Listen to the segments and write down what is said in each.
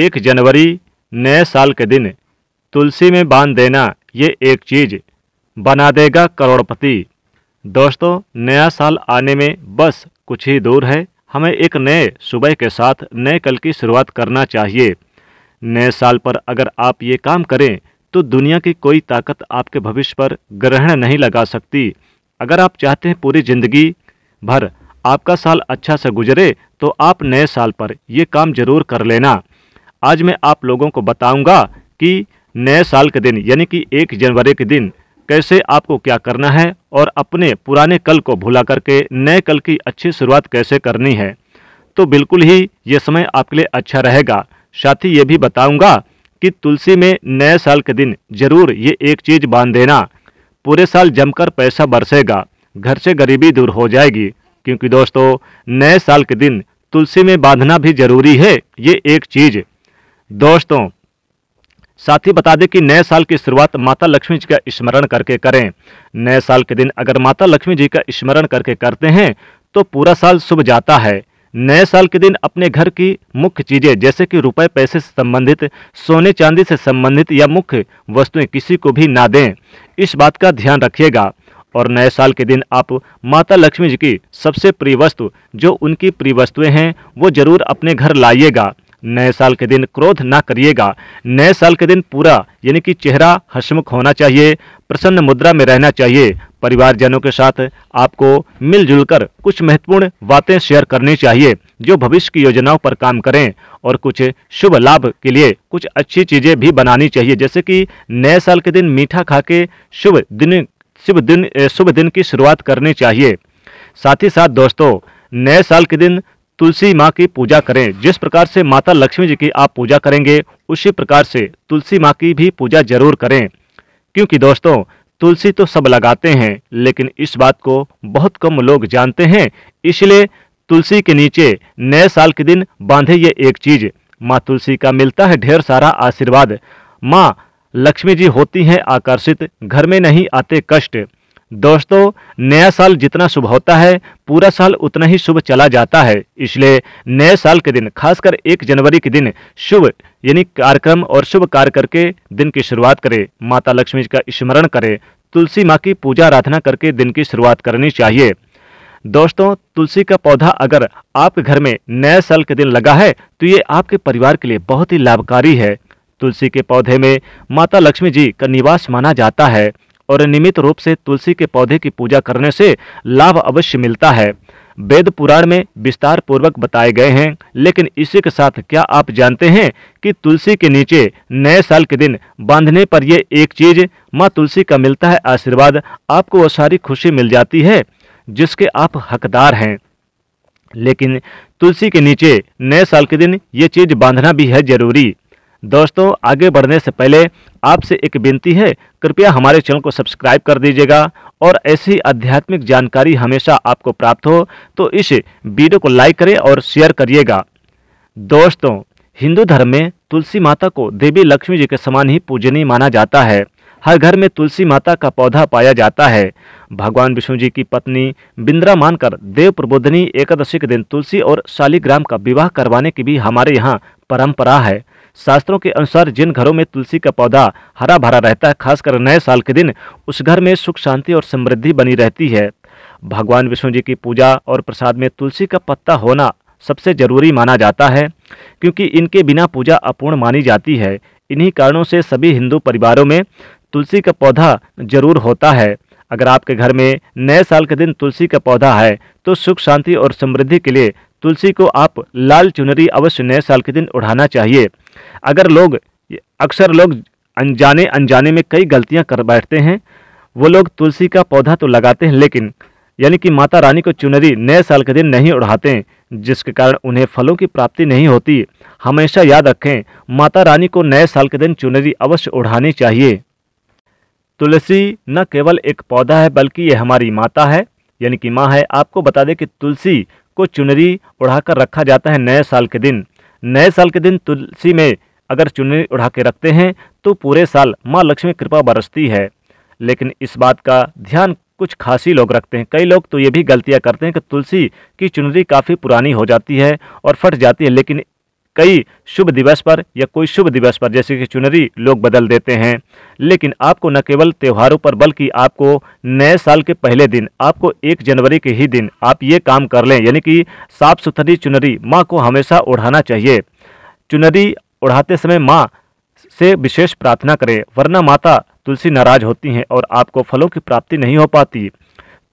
एक जनवरी नए साल के दिन तुलसी में बांध देना ये एक चीज़ बना देगा करोड़पति दोस्तों नया साल आने में बस कुछ ही दूर है हमें एक नए सुबह के साथ नए कल की शुरुआत करना चाहिए नए साल पर अगर आप ये काम करें तो दुनिया की कोई ताकत आपके भविष्य पर ग्रहण नहीं लगा सकती अगर आप चाहते हैं पूरी ज़िंदगी भर आपका साल अच्छा से गुजरे तो आप नए साल पर ये काम जरूर कर लेना आज मैं आप लोगों को बताऊंगा कि नए साल के दिन यानी कि एक जनवरी के दिन कैसे आपको क्या करना है और अपने पुराने कल को भुला करके नए कल की अच्छी शुरुआत कैसे करनी है तो बिल्कुल ही ये समय आपके लिए अच्छा रहेगा साथ ही ये भी बताऊंगा कि तुलसी में नए साल के दिन जरूर ये एक चीज़ बांध देना पूरे साल जमकर पैसा बरसेगा घर से गरीबी दूर हो जाएगी क्योंकि दोस्तों नए साल के दिन तुलसी में बांधना भी जरूरी है ये एक चीज़ दोस्तों साथ ही बता दें कि नए साल की शुरुआत माता लक्ष्मी जी का स्मरण करके करें नए साल के दिन अगर माता लक्ष्मी जी का स्मरण करके करते हैं तो पूरा साल शुभ जाता है नए साल के दिन अपने घर की मुख्य चीज़ें जैसे कि रुपए पैसे से संबंधित सोने चांदी से संबंधित या मुख्य वस्तुएं किसी को भी ना दें इस बात का ध्यान रखिएगा और नए साल के दिन आप माता लक्ष्मी जी की सबसे प्रिय वस्तु जो उनकी प्रिय वस्तुएं हैं वो जरूर अपने घर लाइएगा नए साल के दिन क्रोध ना करिएगा नए साल के दिन पूरा यानी कि चेहरा हसमुख होना चाहिए प्रसन्न मुद्रा में रहना चाहिए परिवारजनों के साथ आपको मिलजुल कर कुछ महत्वपूर्ण बातें शेयर करनी चाहिए जो भविष्य की योजनाओं पर काम करें और कुछ शुभ लाभ के लिए कुछ अच्छी चीज़ें भी बनानी चाहिए जैसे कि नए साल के दिन मीठा खा के शुभ दिन शुभ दिन शुभ दिन की शुरुआत करनी चाहिए साथ ही साथ दोस्तों नए साल के दिन तुलसी माँ की पूजा करें जिस प्रकार से माता लक्ष्मी जी की आप पूजा करेंगे उसी प्रकार से तुलसी माँ की भी पूजा जरूर करें क्योंकि दोस्तों तुलसी तो सब लगाते हैं लेकिन इस बात को बहुत कम लोग जानते हैं इसलिए तुलसी के नीचे नए साल के दिन बांधे ये एक चीज माँ तुलसी का मिलता है ढेर सारा आशीर्वाद माँ लक्ष्मी जी होती हैं आकर्षित घर में नहीं आते कष्ट दोस्तों नया साल जितना शुभ होता है पूरा साल उतना ही शुभ चला जाता है इसलिए नए साल के दिन खासकर एक जनवरी के दिन शुभ यानी कार्यक्रम और शुभ कार्य करके दिन की शुरुआत करें माता लक्ष्मी का स्मरण करें तुलसी माँ की पूजा आराधना करके दिन की शुरुआत करनी चाहिए दोस्तों तुलसी का पौधा अगर आपके घर में नए साल के दिन लगा है तो ये आपके परिवार के लिए बहुत ही लाभकारी है तुलसी के पौधे में माता लक्ष्मी जी का निवास माना जाता है और नियमित रूप से तुलसी के पौधे की पूजा करने से लाभ अवश्य मिलता है वेद पुराण में विस्तार पूर्वक बताए गए हैं लेकिन इसी के साथ क्या आप जानते हैं कि तुलसी के नीचे नए साल के दिन बांधने पर यह एक चीज माँ तुलसी का मिलता है आशीर्वाद आपको वो सारी खुशी मिल जाती है जिसके आप हकदार हैं लेकिन तुलसी के नीचे नए साल के दिन ये चीज़ बांधना भी है जरूरी दोस्तों आगे बढ़ने से पहले आपसे एक विनती है कृपया हमारे चैनल को सब्सक्राइब कर दीजिएगा और ऐसी आध्यात्मिक जानकारी हमेशा आपको प्राप्त हो तो इस वीडियो को लाइक करें और शेयर करिएगा दोस्तों हिंदू धर्म में तुलसी माता को देवी लक्ष्मी जी के समान ही पूजनीय माना जाता है हर घर में तुलसी माता का पौधा पाया जाता है भगवान विष्णु जी की पत्नी बिंद्रा मानकर देव प्रबोधनी एकादशी के दिन तुलसी और शालीग्राम का विवाह करवाने की भी हमारे यहाँ परंपरा है शास्त्रों के अनुसार जिन घरों में तुलसी का पौधा हरा भरा रहता है खासकर नए साल के दिन उस घर में सुख शांति और समृद्धि बनी रहती है भगवान विष्णु जी की पूजा और प्रसाद में तुलसी का पत्ता होना सबसे जरूरी माना जाता है क्योंकि इनके बिना पूजा अपूर्ण मानी जाती है इन्हीं कारणों से सभी हिंदू परिवारों में तुलसी का पौधा जरूर होता है अगर आपके घर में नए साल के दिन तुलसी का पौधा है तो सुख शांति और समृद्धि के लिए तुलसी को आप लाल चुनरी अवश्य नए साल के दिन उड़ाना चाहिए अगर लोग अक्सर लोग अनजाने अनजाने में कई गलतियां कर बैठते हैं वो लोग तुलसी का पौधा तो लगाते हैं लेकिन यानी कि माता रानी को चुनरी नए साल के दिन नहीं उड़ाते हैं जिसके कारण उन्हें फलों की प्राप्ति नहीं होती हमेशा याद रखें माता रानी को नए साल के दिन चुनरी अवश्य उड़ानी चाहिए तुलसी न केवल एक पौधा है बल्कि ये हमारी माता है यानी कि माँ है आपको बता दें कि तुलसी को चुनरी उड़ाकर रखा जाता है नए साल के दिन नए साल के दिन तुलसी में अगर चुनरी उड़ा के रखते हैं तो पूरे साल माँ लक्ष्मी कृपा बरसती है लेकिन इस बात का ध्यान कुछ खास ही लोग रखते हैं कई लोग तो ये भी गलतियाँ करते हैं कि तुलसी की चुनरी काफ़ी पुरानी हो जाती है और फट जाती है लेकिन कई शुभ दिवस पर या कोई शुभ दिवस पर जैसे कि चुनरी लोग बदल देते हैं लेकिन आपको न केवल त्योहारों पर बल्कि आपको नए साल के पहले दिन आपको एक जनवरी के ही दिन आप ये काम कर लें यानी कि साफ सुथरी चुनरी माँ को हमेशा ओढ़ाना चाहिए चुनरी ओढ़ाते समय माँ से विशेष प्रार्थना करें वरना माता तुलसी नाराज होती हैं और आपको फलों की प्राप्ति नहीं हो पाती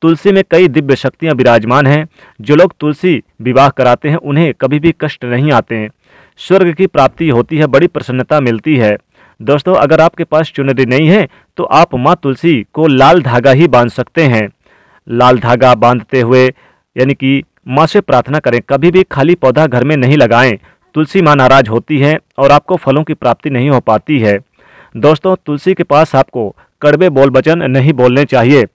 तुलसी में कई दिव्य शक्तियाँ विराजमान हैं जो लोग तुलसी विवाह कराते हैं उन्हें कभी भी कष्ट नहीं आते हैं स्वर्ग की प्राप्ति होती है बड़ी प्रसन्नता मिलती है दोस्तों अगर आपके पास चुनरी नहीं है तो आप माँ तुलसी को लाल धागा ही बांध सकते हैं लाल धागा बांधते हुए यानी कि माँ से प्रार्थना करें कभी भी खाली पौधा घर में नहीं लगाएं तुलसी माँ नाराज होती है और आपको फलों की प्राप्ति नहीं हो पाती है दोस्तों तुलसी के पास आपको कड़वे बोल वचन नहीं बोलने चाहिए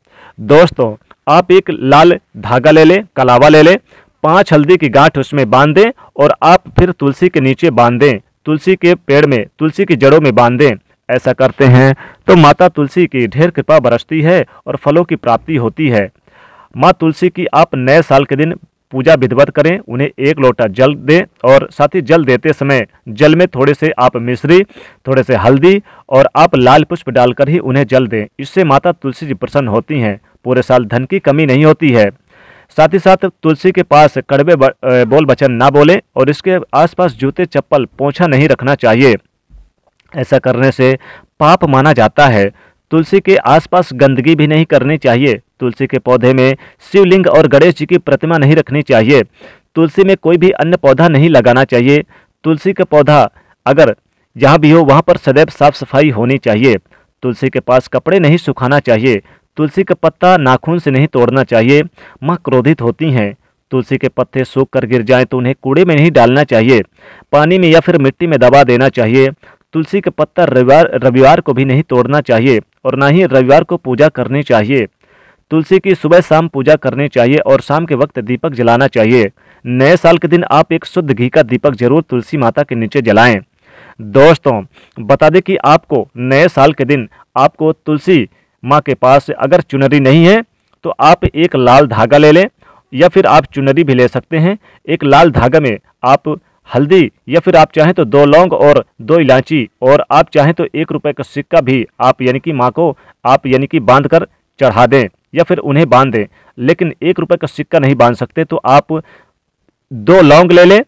दोस्तों आप एक लाल धागा ले लें कलावा ले लें पांच हल्दी की गांठ उसमें बांध दें और आप फिर तुलसी के नीचे बांध दें तुलसी के पेड़ में तुलसी की जड़ों में बांध दें ऐसा करते हैं तो माता तुलसी की ढेर कृपा बरसती है और फलों की प्राप्ति होती है माँ तुलसी की आप नए साल के दिन पूजा विधिवत करें उन्हें एक लोटा जल दें और साथ ही जल देते समय जल में थोड़े से आप मिश्री थोड़े से हल्दी और आप लाल पुष्प डालकर ही उन्हें जल दें इससे माता तुलसी जी प्रसन्न होती हैं पूरे साल धन की कमी नहीं होती है साथ ही साथ तुलसी के पास कड़वे बोल वचन ना बोले और इसके आसपास जूते चप्पल पोछा नहीं रखना चाहिए ऐसा करने से पाप माना जाता है तुलसी के आसपास गंदगी भी नहीं करनी चाहिए तुलसी के पौधे में शिवलिंग और गणेश जी की प्रतिमा नहीं रखनी चाहिए तुलसी में कोई भी अन्य पौधा नहीं लगाना चाहिए तुलसी का पौधा अगर जहाँ भी हो वहाँ पर सदैव साफ सफाई होनी चाहिए तुलसी के पास कपड़े नहीं सुखाना चाहिए तुलसी का पत्ता नाखून से नहीं तोड़ना चाहिए माँ क्रोधित होती हैं तुलसी के पत्ते सूख कर गिर जाएं तो उन्हें कूड़े में नहीं डालना चाहिए पानी में या फिर मिट्टी में दबा देना चाहिए तुलसी का पत्ता रविवार रविवार को भी नहीं तोड़ना चाहिए और ना ही रविवार को पूजा करनी चाहिए तुलसी की सुबह शाम पूजा करनी चाहिए और शाम के वक्त दीपक जलाना चाहिए नए साल के दिन आप एक शुद्ध घी का दीपक जरूर तुलसी माता के नीचे जलाएं दोस्तों बता दें कि आपको नए साल के दिन आपको तुलसी माँ के पास अगर चुनरी नहीं है तो आप एक लाल धागा ले लें या फिर आप चुनरी भी ले सकते हैं एक लाल धागा में आप हल्दी या फिर आप चाहें तो दो लौंग और दो इलायची और आप चाहें तो एक रुपये का सिक्का भी आप यानी कि माँ को आप यानी कि बांध कर चढ़ा दें या फिर उन्हें बांध दें लेकिन एक रुपये का सिक्का नहीं बांध सकते तो आप दो लौंग ले लें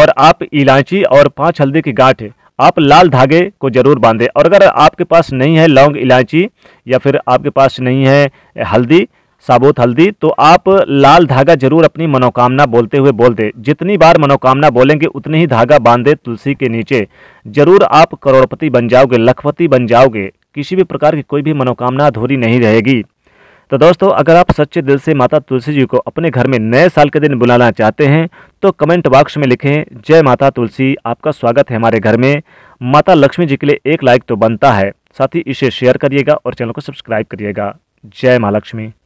और आप इलायची और पाँच हल्दी की गांठ आप लाल धागे को ज़रूर बांधें और अगर आपके पास नहीं है लौंग इलायची या फिर आपके पास नहीं है हल्दी साबुत हल्दी तो आप लाल धागा जरूर अपनी मनोकामना बोलते हुए बोल दें जितनी बार मनोकामना बोलेंगे उतनी ही धागा बांधे तुलसी के नीचे जरूर आप करोड़पति बन जाओगे लखपति बन जाओगे किसी भी प्रकार की कोई भी मनोकामना अधूरी नहीं रहेगी तो दोस्तों अगर आप सच्चे दिल से माता तुलसी जी को अपने घर में नए साल के दिन बुलाना चाहते हैं तो कमेंट बॉक्स में लिखें जय माता तुलसी आपका स्वागत है हमारे घर में माता लक्ष्मी जी के लिए एक लाइक तो बनता है साथ ही इसे शेयर करिएगा और चैनल को सब्सक्राइब करिएगा जय महालक्ष्मी